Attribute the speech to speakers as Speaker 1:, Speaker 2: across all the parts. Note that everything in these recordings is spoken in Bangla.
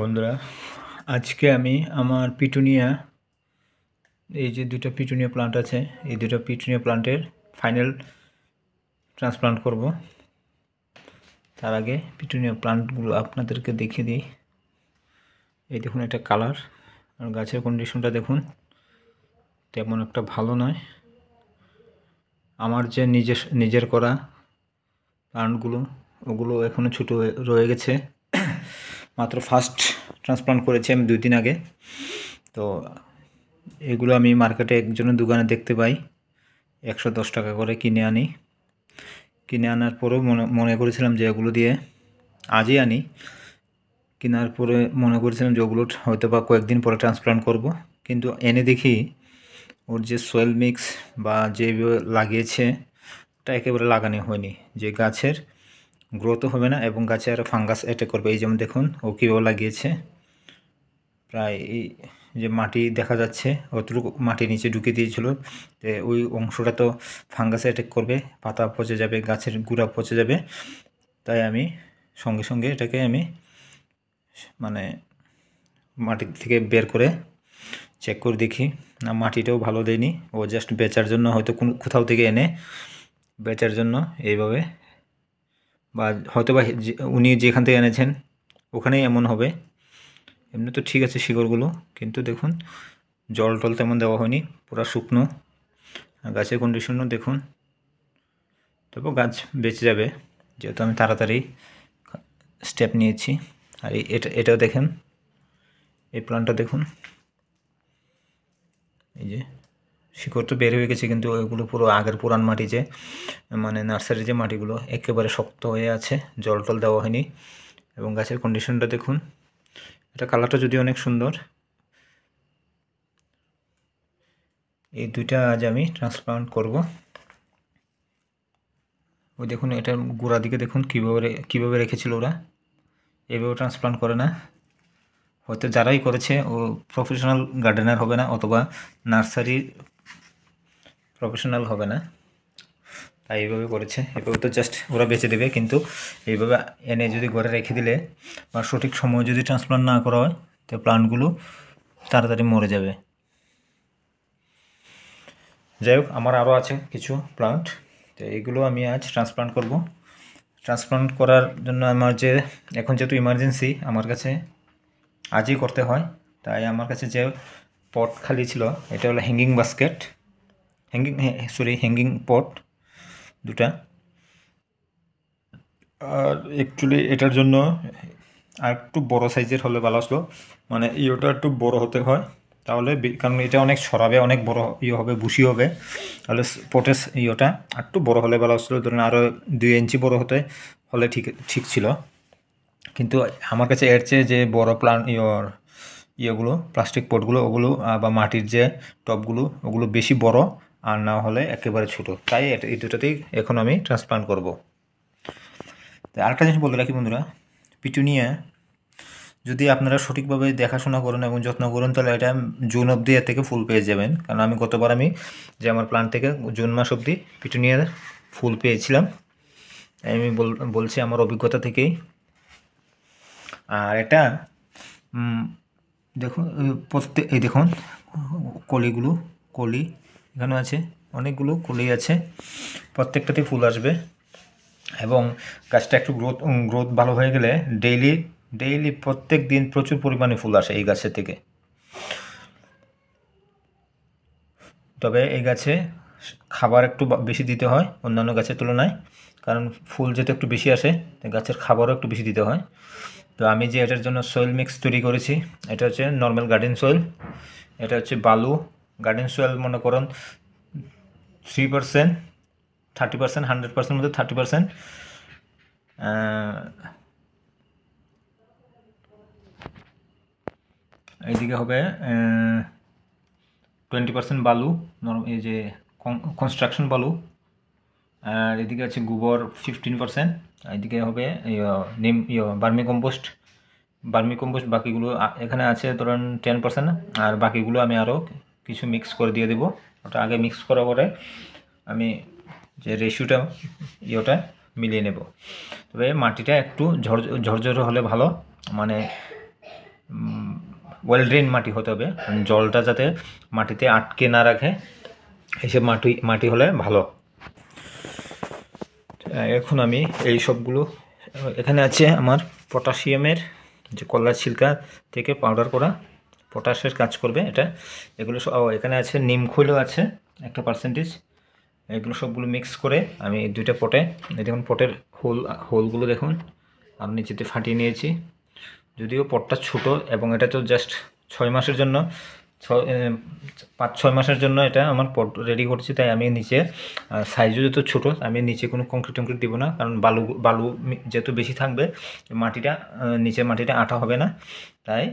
Speaker 1: বন্ধুরা আজকে আমি আমার পিটুনিয়া এই যে দুটো পিটুনিয়া প্লান্ট আছে এই দুটো পিটুনিয়া প্লান্টের ফাইনাল ট্রান্সপ্লান্ট করব তার আগে পিটুনিয়া প্লান্টগুলো আপনাদেরকে দেখিয়ে দিই এই দেখুন একটা কালার আর গাছের কন্ডিশনটা দেখুন তেমন একটা ভালো নয় আমার যে নিজের নিজের করা প্লান্টগুলো ওগুলো এখনও ছোটো রয়ে গেছে মাত্র ফার্স্ট ট্রান্সপ্লান্ট করেছি আমি দুই দিন আগে তো এগুলো আমি মার্কেটে একজনের দোকানে দেখতে পাই একশো দশ টাকা করে কিনে আনি কিনে আনার পরেও মনে মনে করেছিলাম যে এগুলো দিয়ে আজই আনি কেনার পরে মনে করেছিলাম যে ওগুলো হয়তো বা কয়েকদিন পরে ট্রান্সপ্লান্ট করব কিন্তু এনে দেখি ওর যে সয়েল মিক্স বা যে লাগিয়েছে তা একেবারে লাগানো হয়নি যে গাছের গ্রোথও হবে না এবং গাছে আরও ফাঙ্গাস অ্যাটাক করবে এই যেমন দেখুন ও কীভাবে লাগিয়েছে প্রায় এই যে মাটি দেখা যাচ্ছে অতটুকু মাটি নিচে ঢুকে দিয়েছিল তো ওই অংশটা তো ফাঙ্গাস অ্যাটাক করবে পাতা পচে যাবে গাছের গুঁড়া পচে যাবে তাই আমি সঙ্গে সঙ্গে এটাকে আমি মানে মাটি থেকে বের করে চেক করে দেখি না মাটিটাও ভালো দেয়নি ও জাস্ট বেচার জন্য হয়তো কোন কোথাও থেকে এনে বেচার জন্য এইভাবে বা হয়তো বা উনি যেখান থেকে এনেছেন ওখানেই এমন হবে এমনি তো ঠিক আছে শিকড়গুলো কিন্তু দেখুন জল টল তেমন দেওয়া হয়নি পুরা শুকনো গাছের কন্ডিশনও দেখুন তারপর গাছ বেঁচে যাবে যেহেতু আমি তাড়াতাড়ি স্টেপ নিয়েছি আর এটা এটাও দেখেন এই প্লান্টটা দেখুন এই যে শিকড় তো বের হয়ে গেছে কিন্তু ওইগুলো পুরো আগের পুরান মাটি যে মানে নার্সারির যে মাটিগুলো একেবারে শক্ত হয়ে আছে জল টল দেওয়া হয়নি এবং গাছের কন্ডিশনটা দেখুন এটা কালারটা যদিও অনেক সুন্দর এই দুইটা আজ আমি ট্রান্সপ্লান্ট করব ওই দেখুন এটার গোড়া দিকে দেখুন কীভাবে কীভাবে রেখেছিল ওরা এভাবে ট্রান্সপ্লান্ট করে না হয়তো যারাই করেছে ও প্রফেশনাল গার্ডেনার হবে না অথবা নার্সারির প্রফেশনাল হবে না তাই এইভাবে করেছে এভাবে তো জাস্ট ওরা বেঁচে দেবে কিন্তু এইভাবে এনে যদি ঘরে রেখে দিলে বা সঠিক সময় যদি ট্রান্সপ্লান্ট না করা হয় তো প্লান্টগুলো তাড়াতাড়ি মরে যাবে যাই হোক আমার আরও আছে কিছু প্লান্ট তো এইগুলো আমি আজ ট্রান্সপ্লান্ট করব ট্রান্সপ্লান্ট করার জন্য আমার যে এখন যেহেতু ইমার্জেন্সি আমার কাছে আজই করতে হয় তাই আমার কাছে যে পট খালি ছিল এটা হলো hanging basket hanging sorry hanging pot দুটা আর অ্যাকচুয়ালি এটার জন্য আর একটু বড়ো সাইজের হলে ভালো আসলো মানে ইয়েটা একটু বড় হতে হয় তাহলে কারণ এটা অনেক সরাবে অনেক বড় ইয়ে হবে বুসি হবে তাহলে পটের ইয়েটা একটু বড় হলে ভালো আসলো ধরুন আরও দুই ইঞ্চি বড় হতে হলে ঠিক ঠিক ছিল কিন্তু আমার কাছে এর চেয়ে যে বড় প্লান ইয়র ইয়েগুলো প্লাস্টিক পটগুলো ওগুলো বা মাটির যে টপগুলো ওগুলো বেশি বড় আর না হলে একেবারে ছোটো তাই এই দুটোতেই এখন আমি ট্রান্সপ্লান্ট করব আরেকটা জিনিস বলতে রাখি বন্ধুরা পিটুনিয়া যদি আপনারা সঠিকভাবে দেখাশোনা করেন এবং যত্ন করেন তাহলে এটা জুন অবধি এর থেকে ফুল পেয়ে যাবেন কারণ আমি গতবার আমি যে আমার প্লান্ট থেকে জুন মাস অবধি পিটুনিয়ার ফুল পেয়েছিলাম আমি বলছি আমার অভিজ্ঞতা থেকেই আর এটা দেখুন প্রত্যেক এই দেখুন কলিগুলো কলি এখানে আছে অনেকগুলো কুলি আছে প্রত্যেকটাতে ফুল আসবে এবং গাছটা একটু গ্রোথ গ্রোথ ভালো হয়ে গেলে ডেইলি ডেইলি প্রত্যেক দিন প্রচুর পরিমাণে ফুল আসে এই গাছের থেকে তবে এই গাছে খাবার একটু বেশি দিতে হয় অন্যান্য গাছের তুলনায় কারণ ফুল যেহেতু একটু বেশি আসে গাছের খাবারও একটু বেশি দিতে হয় তো আমি যে এটার জন্য সয়েল মিক্স তৈরি করেছি এটা হচ্ছে নর্মাল গার্ডেন সয়েল এটা হচ্ছে বালু গার্ডেন সোয়েল মনে করুন three percent thirty percent hundred percent মধ্যে থার্টি পার্সেন্ট এইদিকে হবে টোয়েন্টি পার্সেন্ট বালু এই যে কনস্ট্রাকশন বালু আর এদিকে আছে গোবর ফিফটিন পার্সেন্ট এদিকে হবে নিম বার্মি কম্পোস্ট বার্মি কম্পোস্ট বাকিগুলো এখানে আছে ধরেন টেন পার্সেন্ট আর বাকিগুলো আমি আরও কিছু মিক্স করে দিয়ে দেবো ওটা আগে মিক্স করার পরে আমি যে রেশিওটা ইয়েটা মিলিয়ে নেব তবে মাটিটা একটু ঝরঝর হলে ভালো মানে ওয়েল ড্রেন মাটি হতে হবে জলটা যাতে মাটিতে আটকে না রাখে এইসব মাটি মাটি হলে ভালো এখন আমি এই সবগুলো এখানে আছে আমার পটাশিয়ামের যে কলার ছিলকা থেকে পাউডার করা পটাশের কাজ করবে এটা এগুলো সব এখানে আছে নিমখুলও আছে একটা পার্সেন্টেজ এগুলো সবগুলো মিক্স করে আমি দুইটা পটে দেখুন পটের হোল হোলগুলো দেখুন আর নিচেতে ফাটিয়ে নিয়েছি যদিও পটটা ছোটো এবং এটা তো জাস্ট ছয় মাসের জন্য পাঁচ ছয় মাসের জন্য এটা আমার পট রেডি করছি তাই আমি নিচে সাইজও যেহেতু ছোটো আমি নিচে কোনো কংক্রিট টংক্রিট দিব না কারণ বালু বালু যেহেতু বেশি থাকবে মাটিটা নিচের মাটিটা আটা হবে না তাই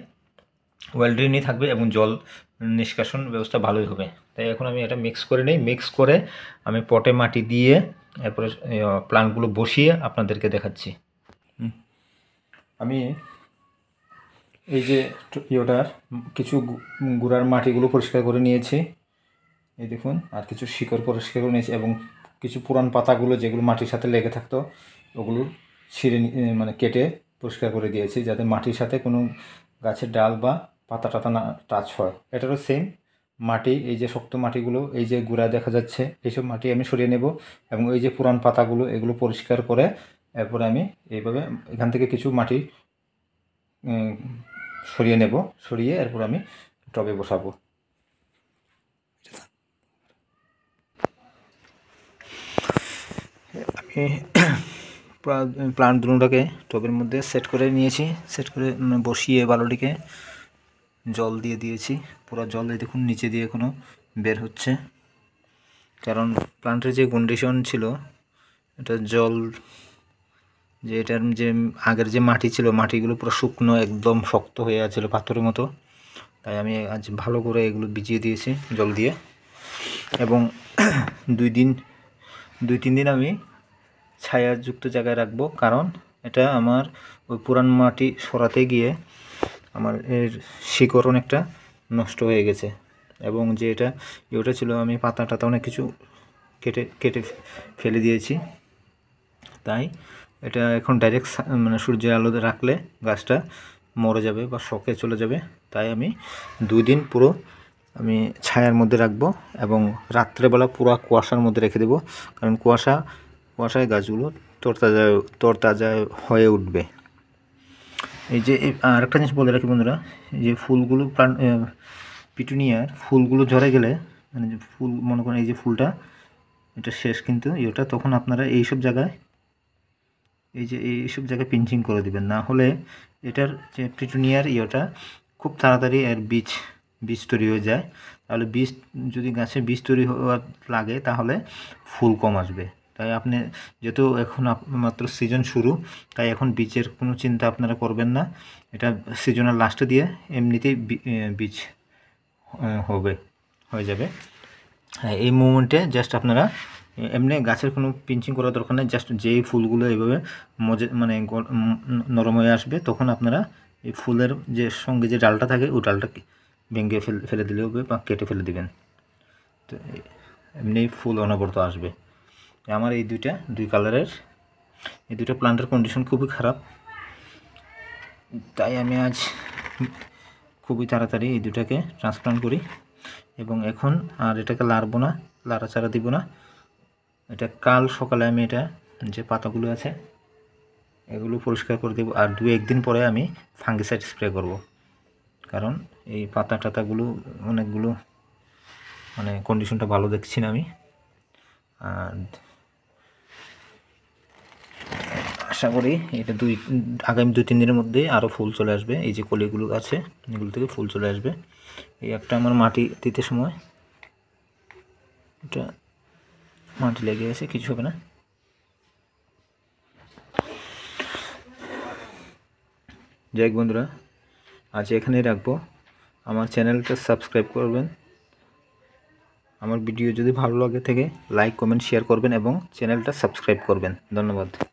Speaker 1: ওয়েল ড্রেনই থাকবে এবং জল নিষ্কাশন ব্যবস্থা ভালোই হবে তাই এখন আমি এটা মিক্স করে নিই মিক্স করে আমি পটে মাটি দিয়ে এরপরে প্লান্টগুলো বসিয়ে আপনাদেরকে দেখাচ্ছি আমি এই যে ইয়োটার কিছু গুড়ার মাটিগুলো পরিষ্কার করে নিয়েছি এই দেখুন আর কিছু শিকড় পরিষ্কার করে নিয়েছি এবং কিছু পুরান পাতাগুলো যেগুলো মাটির সাথে লেগে থাকতো ওগুলো ছিঁড়ে মানে কেটে পরিষ্কার করে দিয়েছি যাতে মাটির সাথে কোনো গাছের ডাল বা পাতা টাতা না টাচ হয় এটারও সেম মাটি এই যে শক্ত মাটিগুলো এই যে গুড়া দেখা যাচ্ছে এইসব মাটি আমি সরিয়ে নেব এবং এই যে পুরান পাতাগুলো এগুলো পরিষ্কার করে এরপরে আমি এইভাবে এখান থেকে কিছু মাটি সরিয়ে নেব সরিয়ে এরপর আমি টবে বসাবো আমি প্লান্ট দুটোকে টবের মধ্যে সেট করে নিয়েছি সেট করে বসিয়ে বালুটিকে জল দিয়ে দিয়েছি পুরো জল দিয়ে দেখুন নিচে দিয়ে এখনও বের হচ্ছে কারণ প্লান্টের যে কন্ডিশন ছিল এটা জল যে এটার যে আগের যে মাটি ছিল মাটিগুলো পুরো শুকনো একদম শক্ত হয়ে আছিল পাথরের মতো তাই আমি আজ ভালো করে এগুলো ভিজিয়ে দিয়েছি জল দিয়ে এবং দুই দিন দুই তিন দিন আমি ছায়াযুক্ত জায়গায় রাখবো কারণ এটা আমার ওই পুরান মাটি সরাতে গিয়ে আমার এর শিকড় অনেকটা নষ্ট হয়ে গেছে এবং যে এটা ওটা ছিল আমি পাতা টাতা অনেক কিছু কেটে কেটে ফেলে দিয়েছি তাই এটা এখন ডাইরেক্ট মানে সূর্যের আলোতে রাখলে গাছটা মরে যাবে বা শকে চলে যাবে তাই আমি দুই দিন পুরো আমি ছায়ার মধ্যে রাখবো এবং রাত্রেবেলা পুরো কুয়াশার মধ্যে রেখে দেব কারণ কুয়াশা কুয়াশায় গাছগুলো তরতাজা তরতাজা হয়ে উঠবে এই যে আর একটা জিনিস বলে রাখি বন্ধুরা যে ফুলগুলো প্রাণ পিটুনিয়ার ফুলগুলো ঝরে গেলে মানে যে ফুল মনে করেন এই যে ফুলটা এটা শেষ কিন্তু এটা তখন আপনারা এই সব জায়গায় এই যে এইসব জায়গায় পিঞ্চিং করে দিবেন না হলে এটার যে পিটুনিয়ার ইয়েটা খুব তাড়াতাড়ি এর বীজ বীজ তৈরি হয়ে যায় তাহলে বীজ যদি গাছে বীজ তৈরি হওয়ার লাগে তাহলে ফুল কম আসবে তাই আপনি যেহেতু এখন মাত্র সিজন শুরু তাই এখন বীজের কোনো চিন্তা আপনারা করবেন না এটা সিজনের লাস্টে দিয়ে এমনিতেই বীজ হবে হয়ে যাবে হ্যাঁ এই মুভমেন্টে জাস্ট আপনারা এমনি গাছের কোনো পিঞ্চিং করার দরকার নেই জাস্ট যেই ফুলগুলো এইভাবে মজে মানে নরম হয়ে আসবে তখন আপনারা এই ফুলের যে সঙ্গে যে ডালটা থাকে ওই ডালটা ভেঙে ফেলে ফেলে দিলে হবে বা কেটে ফেলে দিবেন তো এমনি ফুল অনবরত আসবে আমার এই দুইটা দুই কালারের এই দুটো প্লান্টের কন্ডিশন খুবই খারাপ তাই আমি আজ খুবই তাড়াতাড়ি এই দুটাকে ট্রান্সপ্লান্ট করি এবং এখন আর এটাকে লাড়বো না চারা দিব না এটা কাল সকালে আমি এটা যে পাতাগুলো আছে এগুলো পরিষ্কার করে দেব আর দু একদিন পরে আমি ফাঙ্গিসাইড স্প্রে করব। কারণ এই পাতা টাতাগুলো অনেকগুলো মানে কন্ডিশনটা ভালো দেখছি না আমি আর আশা করি এটা দুই আগামী দুই তিন দিনের মধ্যে আরও ফুল চলে আসবে এই যে কলিগুলো আছে এগুলো থেকে ফুল চলে আসবে এই একটা আমার মাটি দিতে সময় এটা মাটি লেগে গেছে কিছু হবে না যাই বন্ধুরা আজ এখানেই রাখবো আমার চ্যানেলটা সাবস্ক্রাইব করবেন আমার ভিডিও যদি ভালো লাগে থেকে লাইক কমেন্ট শেয়ার করবেন এবং চ্যানেলটা সাবস্ক্রাইব করবেন ধন্যবাদ